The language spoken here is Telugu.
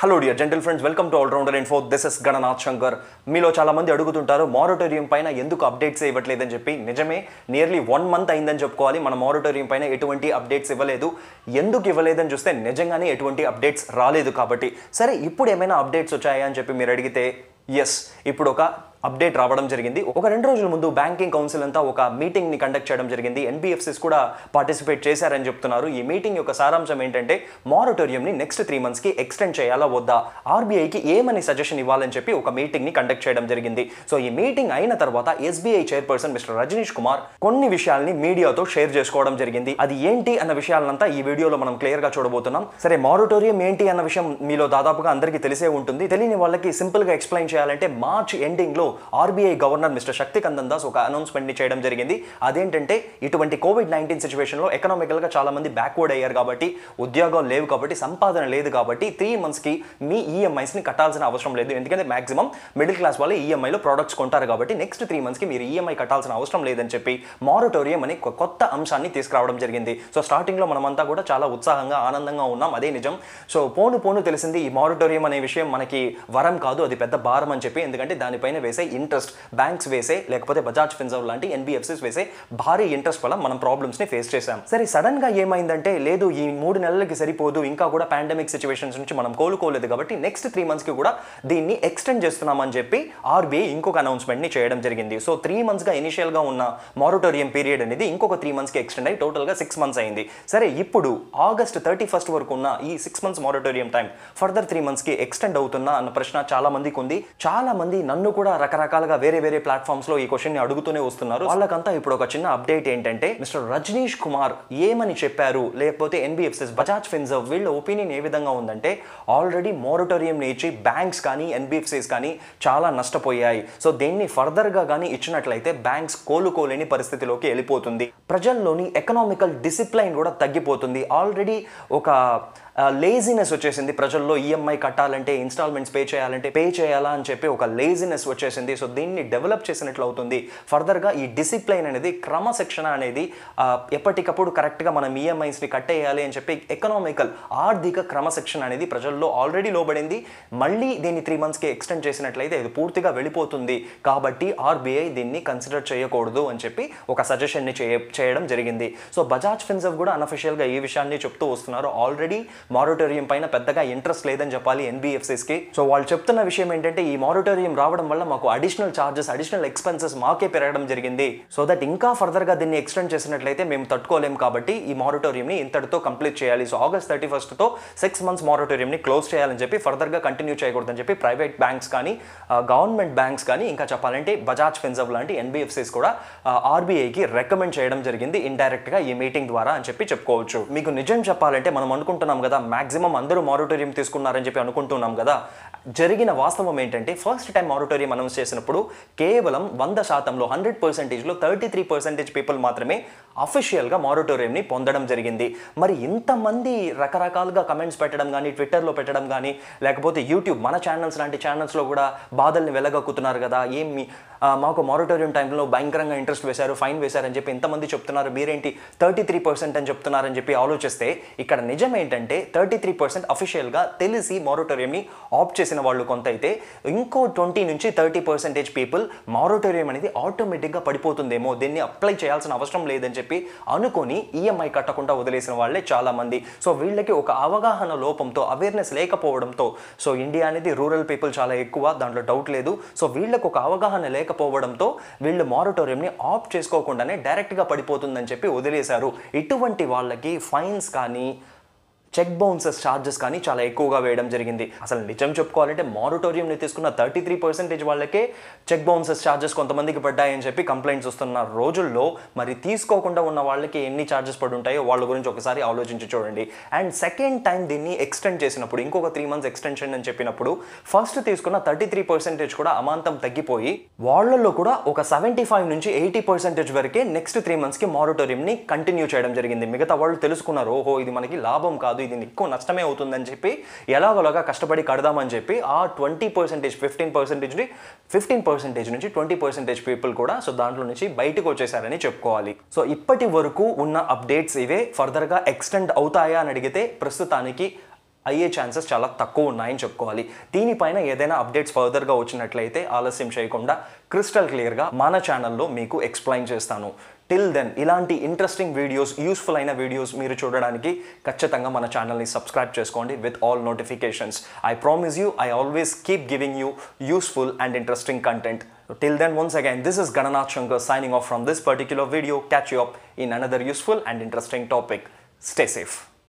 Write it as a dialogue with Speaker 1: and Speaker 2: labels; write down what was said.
Speaker 1: hello dear gentle friends welcome to rounder info this is Gananath Shankar మీలో చాలామంది అడుగుతుంటారు మారటోరియం పైన ఎందుకు అప్డేట్స్ ఇవ్వట్లేదని చెప్పి నిజమే నియర్లీ వన్ మంత్ అయిందని చెప్పుకోవాలి మన మారటోరియం పైన ఎటువంటి అప్డేట్స్ ఇవ్వలేదు ఎందుకు ఇవ్వలేదని చూస్తే నిజంగానే ఎటువంటి అప్డేట్స్ రాలేదు కాబట్టి సరే ఇప్పుడు ఏమైనా అప్డేట్స్ వచ్చాయా అని చెప్పి మీరు అడిగితే ఎస్ ఇప్పుడు ఒక అప్డేట్ రావడం జరిగింది ఒక రెండు రోజుల ముందు బ్యాంకింగ్ కౌన్సిల్ అంతా ఒక మీటింగ్ ని కండక్ట్ చేయడం జరిగింది ఎన్బిఎఫ్సిస్ కూడా పార్టిసిపేట్ చేశారని చెప్తున్నారు ఈ మీటింగ్ యొక్క సారాంశం ఏంటంటే ని నెక్స్ట్ త్రీ మంత్స్కి ఎక్స్టెండ్ చేయాలా వద్దా ఆర్బీఐకి ఏమని సజెషన్ ఇవ్వాలని చెప్పి ఒక మీటింగ్ ని కండక్ట్ చేయడం జరిగింది సో ఈ మీటింగ్ అయిన తర్వాత SBI chairperson mister Rajnish Kumar కొన్ని విషయాల్ని మీడియాతో షేర్ చేసుకోవడం జరిగింది అది ఏంటి అన్న విషయాలంతా ఈ వీడియోలో మనం క్లియర్ గా చూడబోతున్నాం సరే మారటోరియం ఏంటి అన్న విషయం మీలో దాదాపుగా అందరికీ తెలిసే ఉంటుంది తెలియని వాళ్ళకి సింపుల్గా ఎక్స్ప్లెయిన్ చేయాలంటే మార్చ్ ఎండింగ్ లో RBI governor mister Shaktikanta Das ఒక అనౌన్స్మెంట్ని చేయడం జరిగింది అదేంటంటే ఇటువంటి కోవిడ్ నైన్టీన్ సిచ్యువేషన్లో ఎకనామికల్గా చాలామంది బ్యాక్వర్డ్ అయ్యారు కాబట్టి ఉద్యోగం లేవు కాబట్టి సంపాదన లేదు కాబట్టి త్రీ మంత్స్కి మీ ఈఎంఐస్ని e కట్టాల్సిన అవసరం లేదు ఎందుకంటే మాక్సిమం మిడిల్ క్లాస్ వాళ్ళు ఈఎంఐలో ప్రోడక్ట్స్ కొంటారు కాబట్టి నెక్స్ట్ త్రీ మంత్స్కి మీరు ఈఎంఐ e కట్టాల్సిన అవసరం లేదని చెప్పి మారటోరియం అనే కొత్త అంశాన్ని తీసుకురావడం జరిగింది సో స్టార్టింగ్లో మనమంతా కూడా చాలా ఉత్సాహంగా ఆనందంగా ఉన్నాం అదే నిజం సో పోను పోను తెలిసింది ఈ మారటోరియం అనే విషయం మనకి వరం కాదు అది పెద్ద భారం అని చెప్పి ఎందుకంటే దానిపైన వేసే వేసే ఇంట్రెస్ట్ బ్యాంక్స్ వేసే లేకపోతే బజాజ్ ఫిన్సర్వ్ లాంటి ఎన్బిఎఫ్సిస్ వేసే భారీ ఇంట్రెస్ట్ వల్ల మనం ప్రాబ్లమ్స్ని ఫేస్ చేశాం సరే సడన్ గా ఏమైందంటే లేదు ఈ మూడు నెలలకి సరిపోదు ఇంకా కూడా పాండమిక్ సిచ్యువేషన్స్ నుంచి మనం కోలుకోలేదు కాబట్టి నెక్స్ట్ త్రీ మంత్స్ కి కూడా దీన్ని ఎక్స్టెండ్ చేస్తున్నామని చెప్పి ఆర్బీఐ ఇంకొక అనౌన్స్మెంట్ ని చేయడం జరిగింది సో త్రీ మంత్స్గా గా ఉన్న మారటోరియం పీరియడ్ అనేది ఇంకొక త్రీ మంత్స్కి ఎక్స్టెండ్ అయ్యి టోటల్గా సిక్స్ మంత్స్ అయింది సరే ఇప్పుడు ఆగస్ట్ థర్టీ ఫస్ట్ వరకు ఉన్న ఈ six months moratorium time further three months కి ఎక్స్టెండ్ అవుతున్నా అన్న ప్రశ్న చాలా మందికి ఉంది చాలా మంది నన్ను కూడా రకరకాలుగా వేరే వేరే ప్లాట్ఫామ్స్లో ఈ క్వశ్చన్ని అడుగుతూనే వస్తున్నారు వాళ్ళకంతా ఇప్పుడు ఒక చిన్న అప్డేట్ ఏంటంటే మిస్టర్ రజనీష్ కుమార్ ఏమని చెప్పారు లేకపోతే ఎన్బిఎఫ్సిస్ బజాజ్ ఫిన్జర్వ్ వీళ్ళ ఒపీనియన్ ఏ విధంగా ఉందంటే ఆల్రెడీ మోరటోరియం నేర్చి బ్యాంక్స్ కానీ ఎన్బిఎఫ్సిస్ కానీ చాలా నష్టపోయాయి సో దీన్ని ఫర్దర్గా కానీ ఇచ్చినట్లయితే బ్యాంక్స్ కోలుకోలేని పరిస్థితిలోకి వెళ్ళిపోతుంది ప్రజల్లోని ఎకనామికల్ డిసిప్లైన్ కూడా తగ్గిపోతుంది ఆల్రెడీ ఒక లేజినెస్ వచ్చేసింది ప్రజల్లో ఈఎంఐ e కట్టాలంటే ఇన్స్టాల్మెంట్స్ పే చేయాలంటే పే చేయాలా అని చెప్పి ఒక లేజినెస్ వచ్చేసింది సో దీన్ని డెవలప్ చేసినట్లు అవుతుంది ఫర్దర్గా ఈ డిసిప్లైన్ అనేది క్రమశిక్షణ అనేది ఎప్పటికప్పుడు కరెక్ట్గా మనం ఈఎంఐస్ని e కట్టేయాలి అని చెప్పి ఎకనామికల్ ఆర్థిక క్రమశిక్షణ అనేది ప్రజల్లో ఆల్రెడీ లోబడింది మళ్ళీ దీన్ని త్రీ మంత్స్కి ఎక్స్టెండ్ చేసినట్లయితే ఇది పూర్తిగా వెళ్ళిపోతుంది కాబట్టి ఆర్బీఐ దీన్ని కన్సిడర్ చేయకూడదు అని చెప్పి ఒక సజెషన్ని చేయడం జరిగింది సో బజాజ్ ఫిన్సఫ్ కూడా అనఫిషియల్గా ఈ విషయాన్ని చెప్తూ వస్తున్నారు ఆల్రెడీ మారిటోరియం పైన పెద్దగా ఇంట్రెస్ట్ లేదని చెప్పాలి ఎన్బిఎఫ్సిస్కి సో వాళ్ళు చెప్తున్న విషయం ఏంటంటే ఈ మారిటోరియం రావడం వల్ల మాకు అడిషనల్ ఛార్జెస్ అడిషనల్ ఎక్స్పెన్సెస్ మాకే పెరగడం జరిగింది సో దట్ ఇంకా ఫర్దర్గా దీన్ని ఎక్స్టెండ్ చేసినట్లయితే మేము తట్టుకోలేం కాబట్టి ఈ మారిటోరియంని ఇంతటితో కంప్లీట్ చేయాలి సో ఆగస్ట్ థర్టీ ఫస్ట్తో సిక్స్ మంత్స్ మారిటోరియంని క్లోజ్ చేయాలని చెప్పి ఫర్దర్గా కంటిన్యూ చేయకూడదని చెప్పి ప్రైవేట్ బ్యాంక్స్ కానీ గవర్నమెంట్ బ్యాంక్స్ కానీ ఇంకా చెప్పాలంటే బజాజ్ ఫిన్జవ్ లాంటి ఎన్బిఎఫ్సిస్ కూడా ఆర్బీఐకి రికమెండ్ చేయడం జరిగింది ఇండైరెక్ట్గా ఈ మీటింగ్ ద్వారా అని చెప్పి చెప్పుకోవచ్చు మీకు నిజం చెప్పాలంటే మనం అనుకుంటున్నాం కదా కదా మ్యాక్సిమం అందరూ మారిటోరియం తీసుకున్నారని చెప్పి అనుకుంటున్నాం కదా జరిగిన వాస్తవం ఏంటంటే ఫస్ట్ టైం మారిటోరియం అనౌన్స్ చేసినప్పుడు కేవలం వంద శాతంలో హండ్రెడ్ పర్సెంటేజ్లో థర్టీ త్రీ పర్సెంటేజ్ పీపుల్ మాత్రమే అఫీషియల్గా మారటోరియంని పొందడం జరిగింది మరి ఇంతమంది రకరకాలుగా కమెంట్స్ పెట్టడం కానీ ట్విట్టర్లో పెట్టడం కానీ లేకపోతే యూట్యూబ్ మన ఛానల్స్ లాంటి ఛానల్స్లో కూడా బాధల్ని వెలగక్కుతున్నారు కదా ఏమి మాకు మారటోరియం టైంలో భయంకరంగా ఇంట్రెస్ట్ వేశారు ఫైన్ వేశారని చెప్పి ఇంతమంది చెప్తున్నారు మీరేంటి థర్టీ త్రీ పర్సెంట్ అని చెప్తున్నారని చెప్పి ఆలోచిస్తే ఇక్కడ నిజం ఏంటంటే థర్టీ త్రీ పర్సెంట్ అఫీషియల్గా తెలిసి మారటోరియంని ఆప్ట్ చేసిన వాళ్ళు కొంత అయితే ఇంకో ట్వంటీ నుంచి థర్టీ పర్సెంటేజ్ పీపుల్ మారటోరియం అనేది ఆటోమేటిక్గా పడిపోతుందేమో దీన్ని అప్లై చేయాల్సిన అవసరం లేదని చెప్పి చెప్పి అనుకొని ఈఎంఐ e కట్టకుండా వదిలేసిన వాళ్ళే చాలామంది సో వీళ్ళకి ఒక అవగాహన లోపంతో అవేర్నెస్ లేకపోవడంతో సో ఇండియా అనేది రూరల్ పీపుల్ చాలా ఎక్కువ దాంట్లో డౌట్ లేదు సో వీళ్ళకు ఒక అవగాహన లేకపోవడంతో వీళ్ళు మారటోరియంని ఆఫ్ చేసుకోకుండానే డైరెక్ట్గా పడిపోతుందని చెప్పి వదిలేశారు ఇటువంటి వాళ్ళకి ఫైన్స్ కానీ చెక్ బౌన్సెస్ ఛార్జెస్ కానీ చాలా ఎక్కువగా వేయడం జరిగింది అసలు నిజం చెప్పుకోవాలంటే మారిటోరియంని తీసుకున్న థర్టీ త్రీ పర్సెంటేజ్ వాళ్ళకే చెక్ బౌన్సెస్ ఛార్జెస్ కొంతమందికి పడ్డాయని చెప్పి కంప్లైంట్స్ వస్తున్న రోజుల్లో మరి తీసుకోకుండా ఉన్న వాళ్ళకి ఎన్ని ఛార్జెస్ పడి ఉంటాయో వాళ్ళ గురించి ఒకసారి ఆలోచించి చూడండి అండ్ సెకండ్ టైం దీన్ని ఎక్స్టెండ్ చేసినప్పుడు ఇంకొక త్రీ మంత్స్ ఎక్స్టెన్షన్ అని చెప్పినప్పుడు ఫస్ట్ తీసుకున్న థర్టీ త్రీ పర్సెంటేజ్ కూడా అమాంతం తగ్గిపోయి వాళ్ళల్లో కూడా ఒక సెవెంటీ ఫైవ్ నుంచి ఎయిటీ పర్సెంటేజ్ వరకే నెక్స్ట్ త్రీ మంత్స్కి మారిటోరియంని కంటిన్యూ చేయడం జరిగింది మిగతా వాళ్ళు తెలుసుకున్నారు ఓహో ఇది మనకి లాభం కాదు దీనికి ఎక్కువ నష్టమే అవుతుందని చెప్పి ఎలాగోలాగా కష్టపడి కడదామని చెప్పి ఆ ట్వంటీ పర్సెంటేజ్ ఫిఫ్టీన్ నుంచి ఫిఫ్టీన్ పర్సెంటేజ్ నుంచి ట్వంటీ పర్సెంటేజ్ పీపుల్ కూడా సో దాంట్లో నుంచి బయటకు వచ్చేసారని చెప్పుకోవాలి సో ఇప్పటి వరకు ఉన్న అప్డేట్స్ ఇవే ఫర్దర్గా ఎక్స్టెండ్ అవుతాయా అని అడిగితే ప్రస్తుతానికి అయ్యే ఛాన్సెస్ చాలా తక్కువ ఉన్నాయని చెప్పుకోవాలి దీనిపైన ఏదైనా అప్డేట్స్ ఫర్దర్గా వచ్చినట్లయితే ఆలస్యం చేయకుండా క్రిస్టల్ క్లియర్గా మన ఛానల్లో మీకు ఎక్స్ప్లెయిన్ చేస్తాను టిల్ దెన్ ఇలాంటి ఇంట్రెస్టింగ్ వీడియోస్ యూస్ఫుల్ అయిన వీడియోస్ మీరు చూడడానికి ఖచ్చితంగా మన ఛానల్ని సబ్స్క్రైబ్ చేసుకోండి with all notifications I promise you I always keep giving you useful and interesting content till then once again this is Gananath Shankar signing off from this particular video catch you up in another useful and interesting topic stay safe